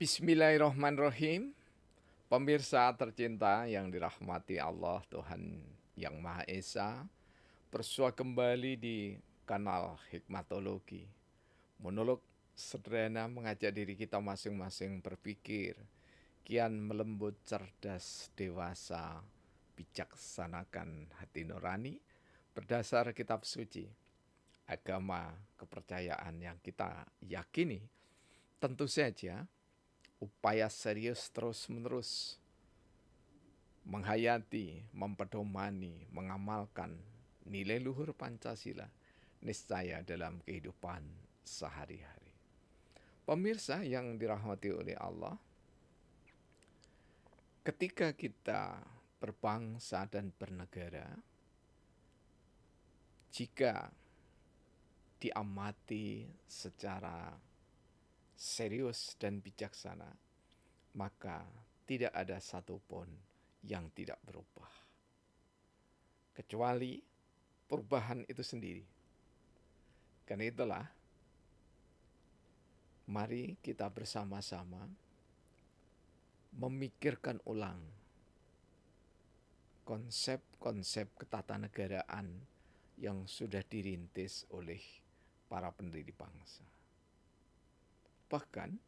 Bismillahirrahmanirrahim. Pemirsa tercinta yang dirahmati Allah Tuhan Yang Maha Esa, bersua kembali di kanal Hikmatologi. Monolog sederhana mengajak diri kita masing-masing berpikir, kian melembut cerdas dewasa, bijaksanakan hati nurani, berdasar kitab suci, agama kepercayaan yang kita yakini, tentu saja upaya serius terus-menerus menghayati, mempedomani, mengamalkan nilai luhur Pancasila niscaya dalam kehidupan sehari-hari. Pemirsa yang dirahmati oleh Allah, ketika kita berbangsa dan bernegara, jika diamati secara serius dan bijaksana, maka tidak ada satupun yang tidak berubah. Kecuali perubahan itu sendiri. Karena itulah, mari kita bersama-sama memikirkan ulang konsep-konsep ketatanegaraan yang sudah dirintis oleh para pendiri bangsa bahkan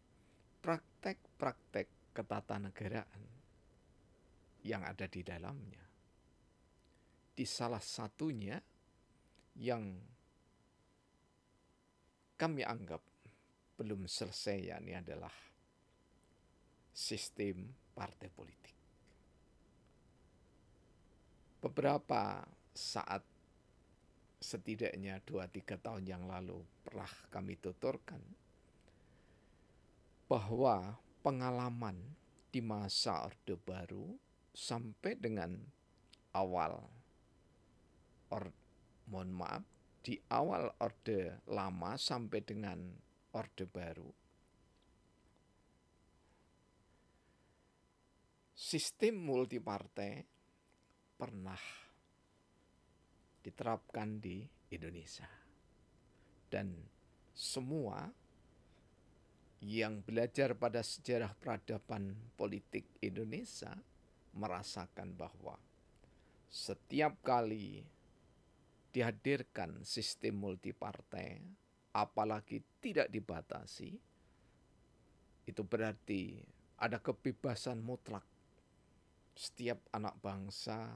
praktek-praktek ketatanegaraan yang ada di dalamnya. Di salah satunya yang kami anggap belum selesai yakni adalah sistem partai politik. Beberapa saat setidaknya 2 tiga tahun yang lalu pernah kami tuturkan bahwa pengalaman di masa Orde Baru sampai dengan awal or mohon maaf di awal Orde Lama sampai dengan Orde Baru sistem multipartai pernah diterapkan di Indonesia dan semua yang belajar pada sejarah peradaban politik Indonesia merasakan bahwa setiap kali dihadirkan sistem multipartai, apalagi tidak dibatasi, itu berarti ada kebebasan mutlak setiap anak bangsa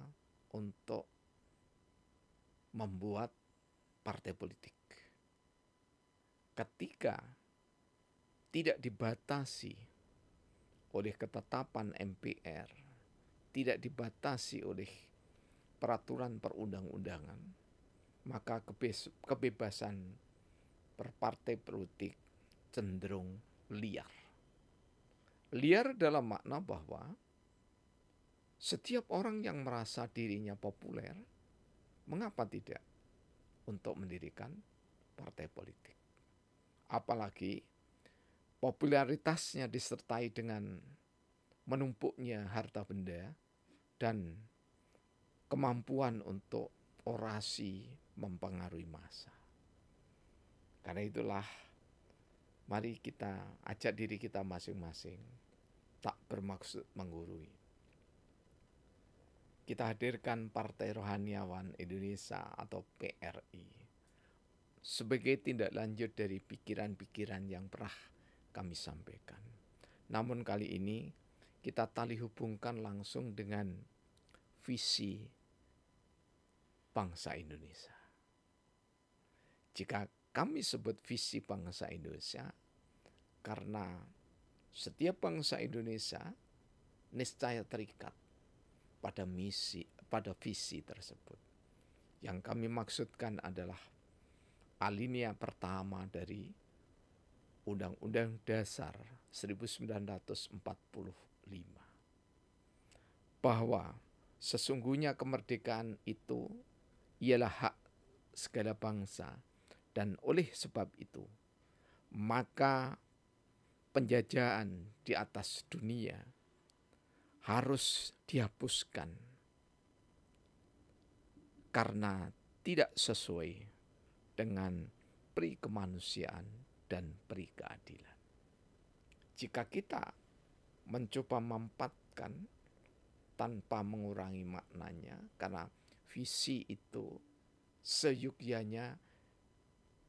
untuk membuat partai politik. Ketika tidak dibatasi oleh ketetapan MPR, tidak dibatasi oleh peraturan perundang-undangan, maka kebebasan berpartai politik cenderung liar. Liar dalam makna bahwa setiap orang yang merasa dirinya populer, mengapa tidak untuk mendirikan partai politik? Apalagi popularitasnya disertai dengan menumpuknya harta benda dan kemampuan untuk orasi mempengaruhi masa. Karena itulah mari kita ajak diri kita masing-masing tak bermaksud menggurui. Kita hadirkan Partai Rohaniawan Indonesia atau PRI sebagai tindak lanjut dari pikiran-pikiran yang pernah kami sampaikan. Namun kali ini kita tali hubungkan langsung dengan visi bangsa Indonesia. Jika kami sebut visi bangsa Indonesia karena setiap bangsa Indonesia niscaya terikat pada misi pada visi tersebut. Yang kami maksudkan adalah alinea pertama dari Undang-Undang Dasar 1945 bahwa sesungguhnya kemerdekaan itu ialah hak segala bangsa dan oleh sebab itu maka penjajahan di atas dunia harus dihapuskan karena tidak sesuai dengan pri kemanusiaan dan beri keadilan. Jika kita mencoba mempatkan tanpa mengurangi maknanya karena visi itu seyugyanya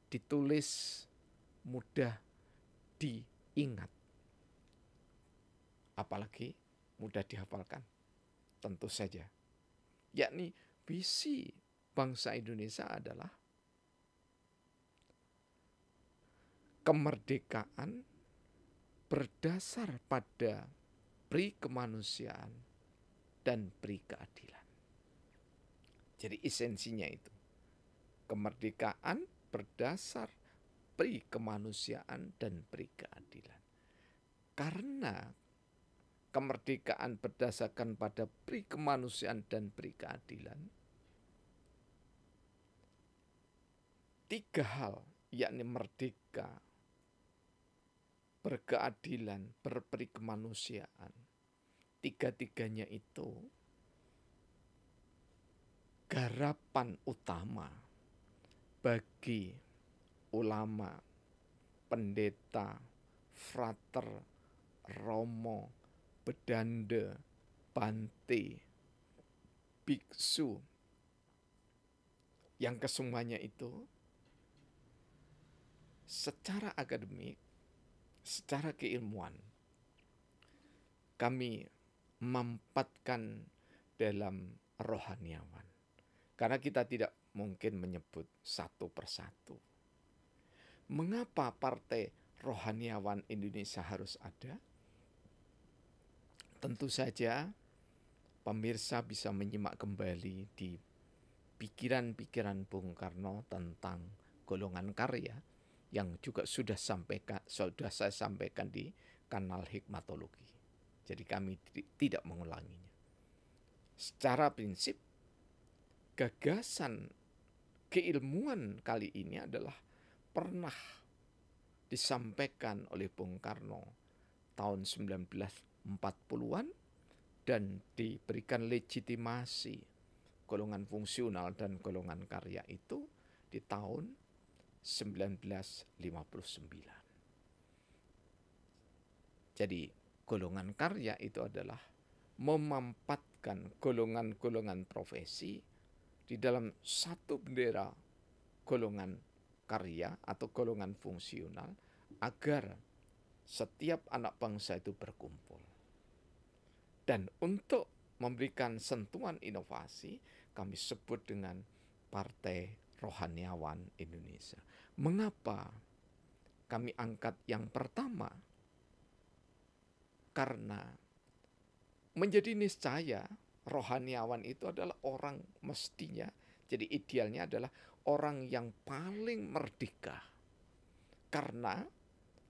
ditulis mudah diingat apalagi mudah dihafalkan tentu saja yakni visi bangsa Indonesia adalah kemerdekaan berdasar pada pri kemanusiaan dan pri keadilan. Jadi esensinya itu. Kemerdekaan berdasar pri kemanusiaan dan pri keadilan. Karena kemerdekaan berdasarkan pada pri kemanusiaan dan pri keadilan. Tiga hal yakni merdeka, berkeadilan, berperi kemanusiaan. Tiga-tiganya itu garapan utama bagi ulama, pendeta, frater, romo, bedande, bante, biksu, yang kesemuanya itu secara akademik secara keilmuan kami mampatkan dalam rohaniawan. Karena kita tidak mungkin menyebut satu persatu. Mengapa partai rohaniawan Indonesia harus ada? Tentu saja pemirsa bisa menyimak kembali di pikiran-pikiran Bung Karno tentang golongan karya yang juga sudah sampaikan sudah saya sampaikan di kanal hikmatologi. Jadi kami tidak mengulanginya. Secara prinsip gagasan keilmuan kali ini adalah pernah disampaikan oleh Bung Karno tahun 1940-an dan diberikan legitimasi golongan fungsional dan golongan karya itu di tahun 1959. Jadi golongan karya itu adalah memampatkan golongan-golongan profesi di dalam satu bendera golongan karya atau golongan fungsional agar setiap anak bangsa itu berkumpul. Dan untuk memberikan sentuhan inovasi, kami sebut dengan Partai Rohaniawan Indonesia. Mengapa kami angkat yang pertama? Karena menjadi niscaya rohaniawan itu adalah orang mestinya, jadi idealnya adalah orang yang paling merdeka. Karena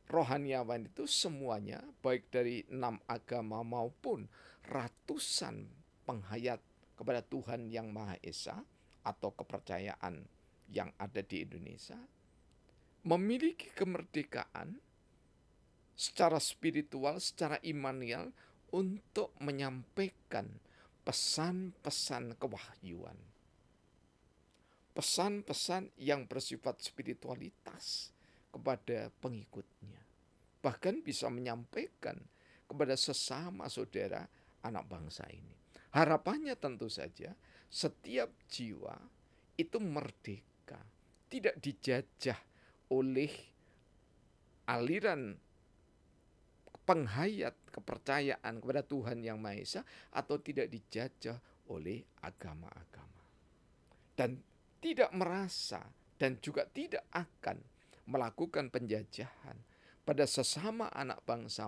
rohaniawan itu semuanya baik dari enam agama maupun ratusan penghayat kepada Tuhan yang Maha Esa atau kepercayaan yang ada di Indonesia memiliki kemerdekaan secara spiritual, secara imanial untuk menyampaikan pesan-pesan kewahyuan. Pesan-pesan yang bersifat spiritualitas kepada pengikutnya. Bahkan bisa menyampaikan kepada sesama saudara anak bangsa ini. Harapannya tentu saja setiap jiwa itu merdeka, tidak dijajah oleh aliran penghayat kepercayaan kepada Tuhan Yang Maha Esa atau tidak dijajah oleh agama-agama. Dan tidak merasa dan juga tidak akan melakukan penjajahan pada sesama anak bangsa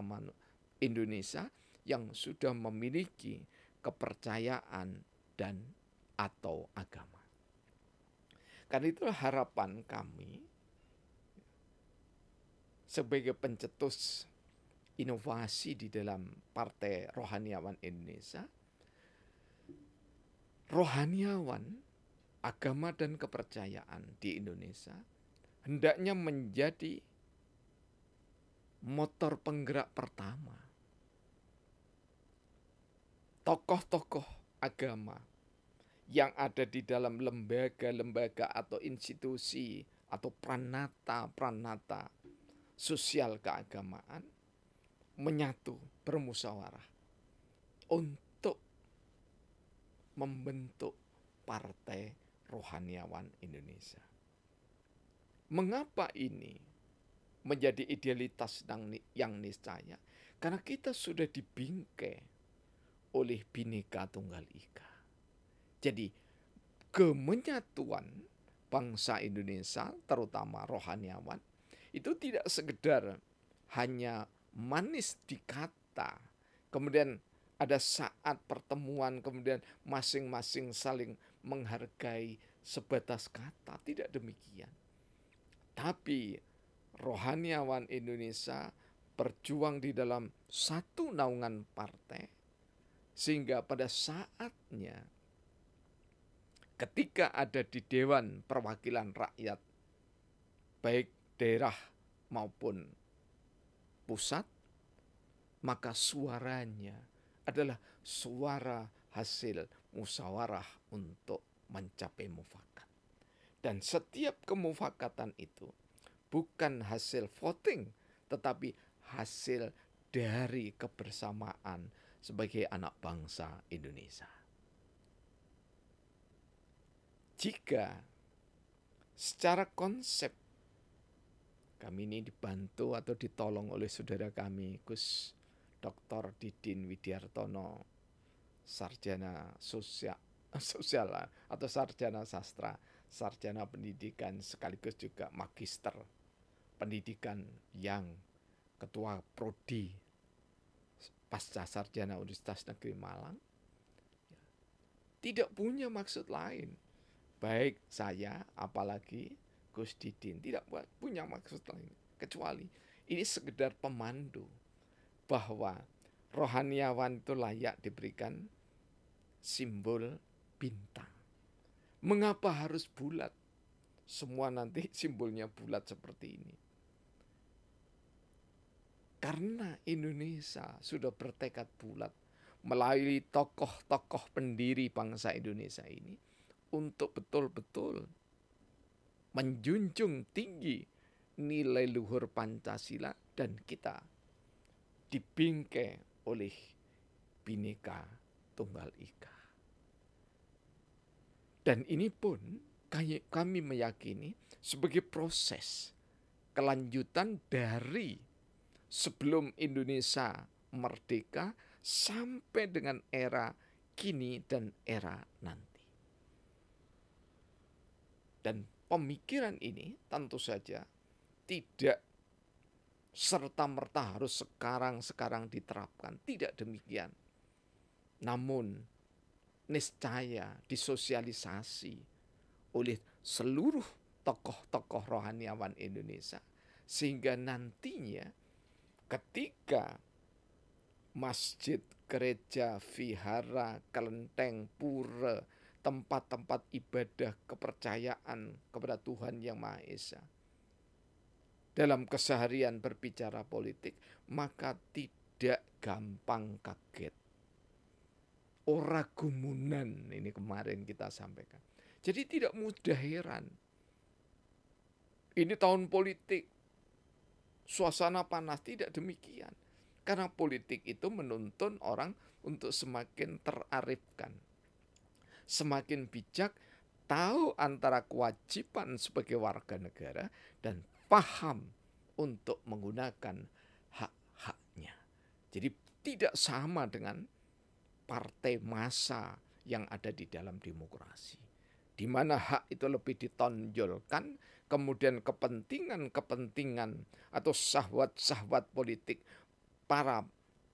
Indonesia yang sudah memiliki kepercayaan dan atau agama. Karena itulah harapan kami sebagai pencetus inovasi di dalam Partai Rohaniawan Indonesia, rohaniawan, agama dan kepercayaan di Indonesia hendaknya menjadi motor penggerak pertama. Tokoh-tokoh agama yang ada di dalam lembaga-lembaga atau institusi atau pranata-pranata sosial keagamaan menyatu bermusyawarah untuk membentuk partai rohaniawan Indonesia. Mengapa ini menjadi idealitas yang niscaya? Karena kita sudah dibingkai oleh Bhinneka Tunggal Ika. Jadi kemenyatuan bangsa Indonesia terutama rohaniawan itu tidak sekedar hanya manis di kata. Kemudian ada saat pertemuan kemudian masing-masing saling menghargai sebatas kata. Tidak demikian. Tapi rohaniawan Indonesia berjuang di dalam satu naungan partai sehingga pada saatnya ketika ada di Dewan Perwakilan Rakyat baik daerah maupun pusat, maka suaranya adalah suara hasil musyawarah untuk mencapai mufakat. Dan setiap kemufakatan itu bukan hasil voting, tetapi hasil dari kebersamaan sebagai anak bangsa Indonesia. Jika secara konsep kami ini dibantu atau ditolong oleh saudara kami, Gus Dr. Didin Widiartono, sarjana sosial, sosial atau sarjana sastra, sarjana pendidikan sekaligus juga magister pendidikan yang ketua prodi pasca sarjana Universitas Negeri Malang tidak punya maksud lain baik saya apalagi Gus Didin tidak punya maksud lain kecuali ini sekedar pemandu bahwa rohaniawan itu layak diberikan simbol bintang. Mengapa harus bulat? Semua nanti simbolnya bulat seperti ini. Karena Indonesia sudah bertekad bulat melalui tokoh-tokoh pendiri bangsa Indonesia ini untuk betul-betul menjunjung tinggi nilai luhur Pancasila dan kita dibingkai oleh Bhinneka Tunggal Ika. Dan ini pun kami meyakini sebagai proses kelanjutan dari sebelum Indonesia merdeka sampai dengan era kini dan era nanti. Dan pemikiran ini tentu saja tidak serta-merta harus sekarang-sekarang diterapkan. Tidak demikian. Namun, niscaya disosialisasi oleh seluruh tokoh-tokoh rohaniawan Indonesia. Sehingga nantinya ketika masjid, gereja, vihara, kelenteng, pura, tempat-tempat ibadah kepercayaan kepada Tuhan Yang Maha Esa. Dalam keseharian berbicara politik, maka tidak gampang kaget. Ora gumunan ini kemarin kita sampaikan. Jadi tidak mudah heran. Ini tahun politik. Suasana panas tidak demikian. Karena politik itu menuntun orang untuk semakin terarifkan, semakin bijak, tahu antara kewajiban sebagai warga negara dan paham untuk menggunakan hak-haknya. Jadi tidak sama dengan partai massa yang ada di dalam demokrasi. Di mana hak itu lebih ditonjolkan, kemudian kepentingan-kepentingan atau sahwat-sahwat politik para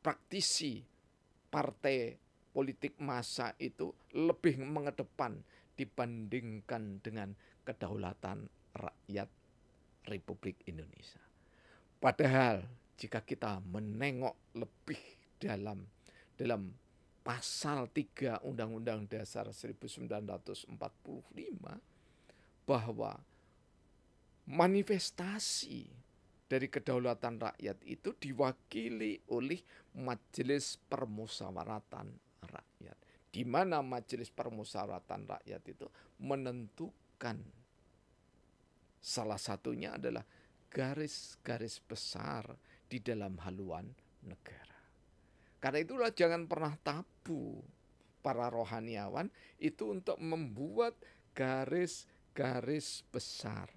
praktisi partai politik masa itu lebih mengedepan dibandingkan dengan kedaulatan rakyat Republik Indonesia. Padahal jika kita menengok lebih dalam dalam pasal 3 Undang-Undang Dasar 1945 bahwa manifestasi dari kedaulatan rakyat itu diwakili oleh Majelis Permusyawaratan di mana majelis permusyawaratan rakyat itu menentukan salah satunya adalah garis-garis besar di dalam haluan negara. Karena itulah jangan pernah tabu para rohaniawan itu untuk membuat garis-garis besar.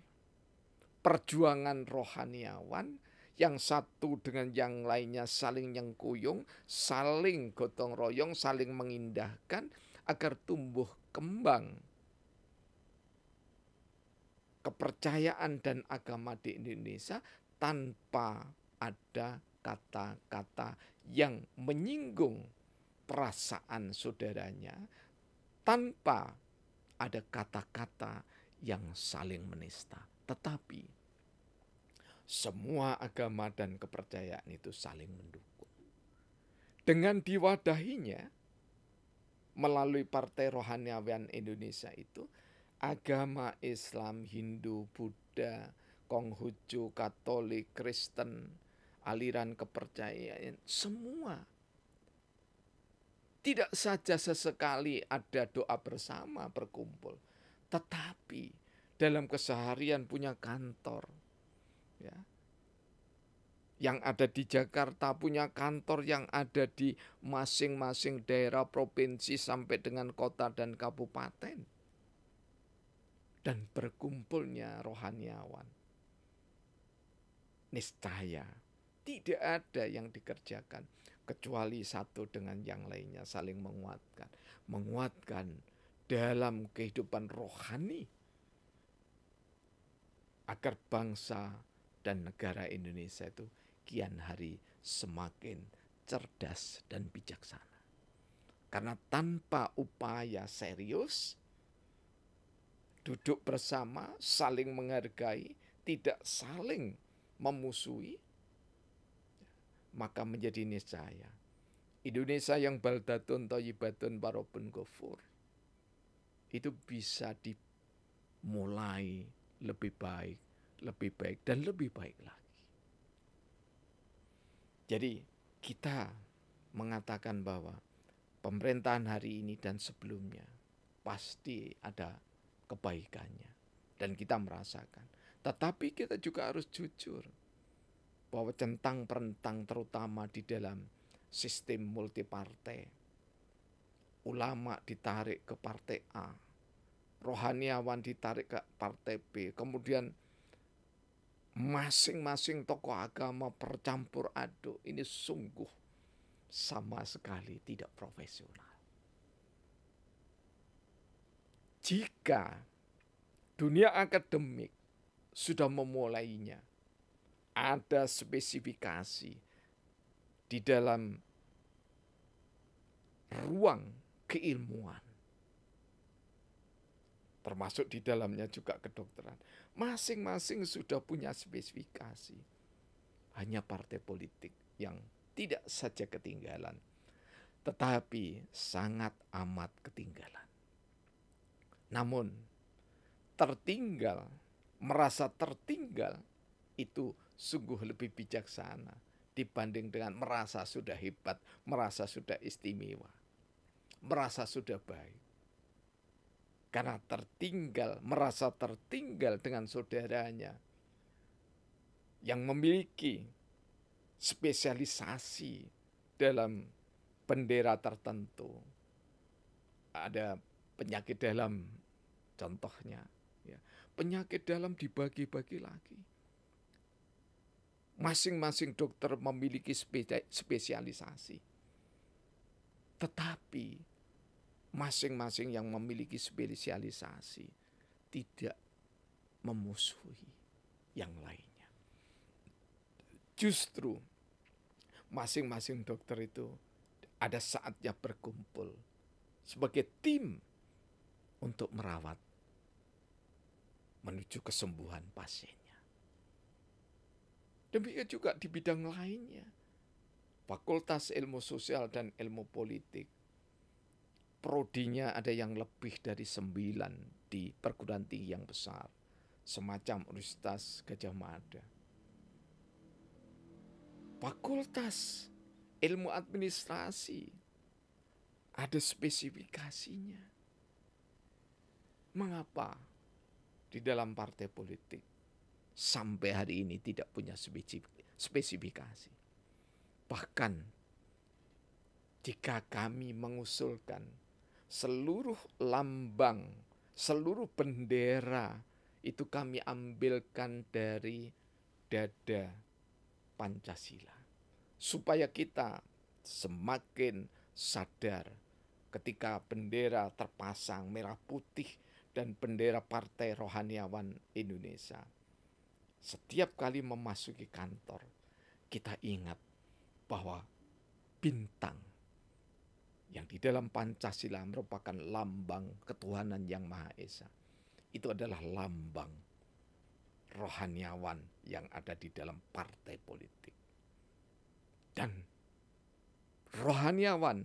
Perjuangan rohaniawan yang satu dengan yang lainnya saling nyengkuyung, saling gotong royong, saling mengindahkan agar tumbuh kembang kepercayaan dan agama di Indonesia tanpa ada kata-kata yang menyinggung perasaan saudaranya tanpa ada kata-kata yang saling menista. Tetapi semua agama dan kepercayaan itu saling mendukung. Dengan diwadahinya, melalui Partai Rohaniawan Indonesia itu, agama Islam, Hindu, Buddha, Konghucu, Katolik, Kristen, aliran kepercayaan, semua tidak saja sesekali ada doa bersama berkumpul, tetapi dalam keseharian punya kantor, ya. Yang ada di Jakarta punya kantor yang ada di masing-masing daerah provinsi sampai dengan kota dan kabupaten. Dan berkumpulnya rohaniawan. Niscaya tidak ada yang dikerjakan kecuali satu dengan yang lainnya saling menguatkan. Menguatkan dalam kehidupan rohani agar bangsa dan negara Indonesia itu kian hari semakin cerdas dan bijaksana. Karena tanpa upaya serius, duduk bersama, saling menghargai, tidak saling memusuhi, maka menjadi niscaya. Indonesia yang baldatun toyibatun parobun gofur. Itu bisa dimulai lebih baik lebih baik dan lebih baik lagi. Jadi kita mengatakan bahwa pemerintahan hari ini dan sebelumnya pasti ada kebaikannya dan kita merasakan. Tetapi kita juga harus jujur bahwa centang perentang terutama di dalam sistem multipartai. Ulama ditarik ke partai A, rohaniawan ditarik ke partai B, kemudian masing-masing tokoh agama bercampur aduk ini sungguh sama sekali tidak profesional. Jika dunia akademik sudah memulainya, ada spesifikasi di dalam ruang keilmuan, termasuk di dalamnya juga kedokteran masing-masing sudah punya spesifikasi. Hanya partai politik yang tidak saja ketinggalan, tetapi sangat amat ketinggalan. Namun, tertinggal, merasa tertinggal itu sungguh lebih bijaksana dibanding dengan merasa sudah hebat, merasa sudah istimewa, merasa sudah baik karena tertinggal, merasa tertinggal dengan saudaranya yang memiliki spesialisasi dalam bendera tertentu. Ada penyakit dalam contohnya, ya. Penyakit dalam dibagi-bagi lagi. Masing-masing dokter memiliki spesialisasi. Tetapi masing-masing yang memiliki spesialisasi tidak memusuhi yang lainnya. Justru masing-masing dokter itu ada saatnya berkumpul sebagai tim untuk merawat menuju kesembuhan pasiennya. Demikian juga di bidang lainnya. Fakultas Ilmu Sosial dan Ilmu Politik prodinya ada yang lebih dari sembilan di perguruan tinggi yang besar, semacam Universitas Gajah Mada. Fakultas ilmu administrasi ada spesifikasinya. Mengapa di dalam partai politik sampai hari ini tidak punya spesifikasi? Bahkan jika kami mengusulkan seluruh lambang, seluruh bendera itu kami ambilkan dari dada Pancasila. Supaya kita semakin sadar ketika bendera terpasang merah putih dan bendera Partai Rohaniawan Indonesia. Setiap kali memasuki kantor, kita ingat bahwa bintang yang di dalam Pancasila merupakan lambang ketuhanan yang Maha Esa. Itu adalah lambang rohaniawan yang ada di dalam partai politik. Dan rohaniawan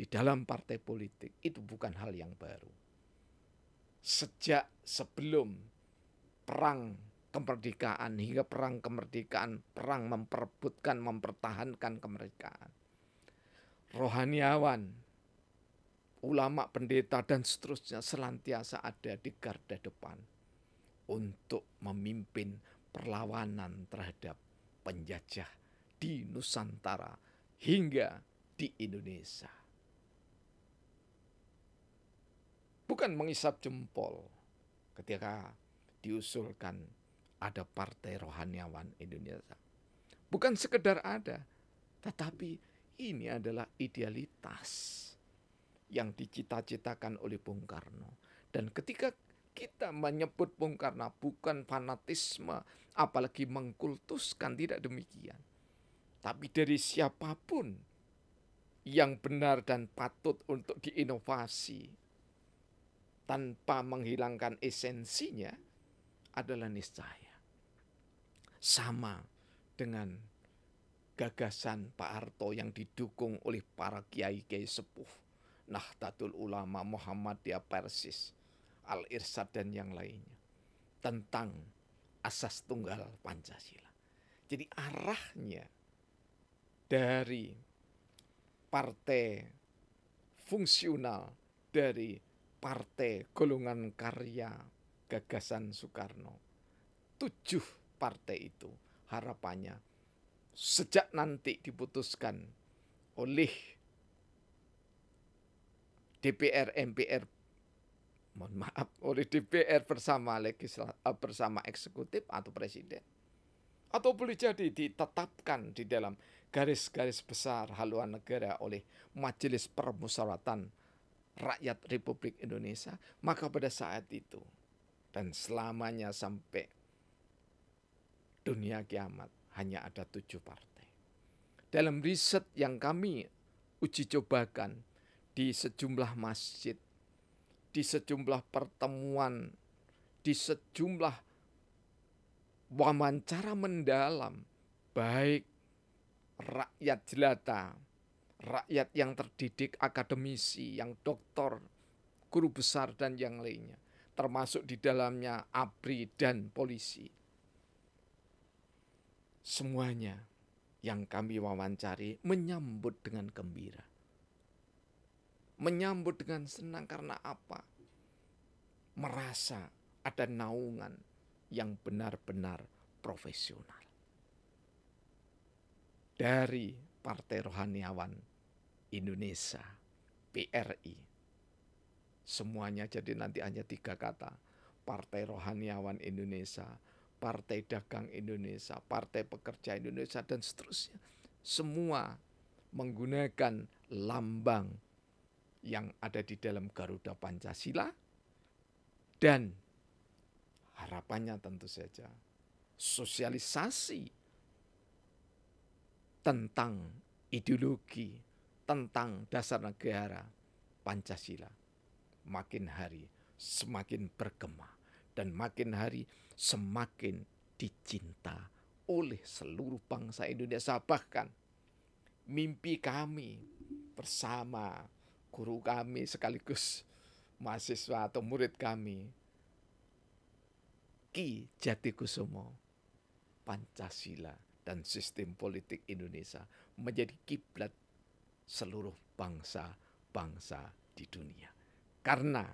di dalam partai politik itu bukan hal yang baru. Sejak sebelum perang kemerdekaan hingga perang kemerdekaan, perang memperebutkan, mempertahankan kemerdekaan rohaniawan, ulama, pendeta, dan seterusnya selantiasa ada di garda depan untuk memimpin perlawanan terhadap penjajah di Nusantara hingga di Indonesia. Bukan mengisap jempol ketika diusulkan ada partai rohaniawan Indonesia. Bukan sekedar ada, tetapi ini adalah idealitas yang dicita-citakan oleh Bung Karno. Dan ketika kita menyebut Bung Karno bukan fanatisme, apalagi mengkultuskan, tidak demikian. Tapi dari siapapun yang benar dan patut untuk diinovasi tanpa menghilangkan esensinya adalah niscaya. Sama dengan gagasan Pak Harto yang didukung oleh para kiai-kiai sepuh, Nahdlatul Ulama Muhammadiyah Persis, Al-Irsad dan yang lainnya, tentang asas tunggal Pancasila. Jadi arahnya dari partai fungsional dari partai golongan karya gagasan Soekarno. Tujuh partai itu harapannya sejak nanti diputuskan oleh DPR MPR mohon maaf oleh DPR bersama legislatif eh, bersama eksekutif atau presiden atau boleh jadi ditetapkan di dalam garis-garis besar haluan negara oleh Majelis Permusyawaratan Rakyat Republik Indonesia maka pada saat itu dan selamanya sampai dunia kiamat hanya ada tujuh partai. Dalam riset yang kami uji cobakan di sejumlah masjid, di sejumlah pertemuan, di sejumlah wawancara mendalam, baik rakyat jelata, rakyat yang terdidik akademisi, yang doktor, guru besar dan yang lainnya, termasuk di dalamnya ABRI dan polisi Semuanya yang kami wawancari menyambut dengan gembira. Menyambut dengan senang karena apa? Merasa ada naungan yang benar-benar profesional. Dari Partai Rohaniawan Indonesia, PRI. Semuanya jadi nanti hanya tiga kata. Partai Rohaniawan Indonesia, Partai Dagang Indonesia, Partai Pekerja Indonesia, dan seterusnya. Semua menggunakan lambang yang ada di dalam Garuda Pancasila dan harapannya tentu saja sosialisasi tentang ideologi, tentang dasar negara Pancasila makin hari semakin bergema dan makin hari semakin dicinta oleh seluruh bangsa Indonesia. Bahkan mimpi kami bersama guru kami sekaligus mahasiswa atau murid kami Ki Jatikusumo Pancasila dan sistem politik Indonesia menjadi kiblat seluruh bangsa-bangsa di dunia karena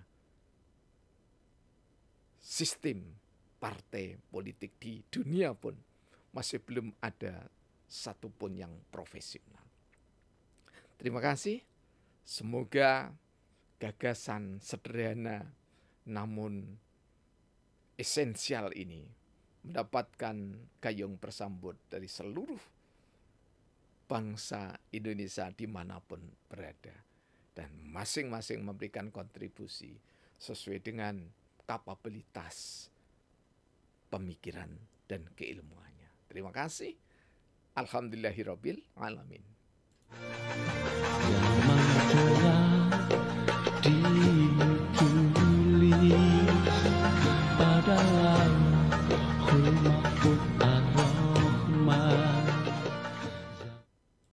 sistem partai politik di dunia pun masih belum ada satupun yang profesional. Terima kasih. Semoga gagasan sederhana namun esensial ini mendapatkan gayung bersambut dari seluruh bangsa Indonesia dimanapun berada. Dan masing-masing memberikan kontribusi sesuai dengan kapabilitas pemikiran dan keilmuannya. Terima kasih. Alhamdulillahirabbil alamin.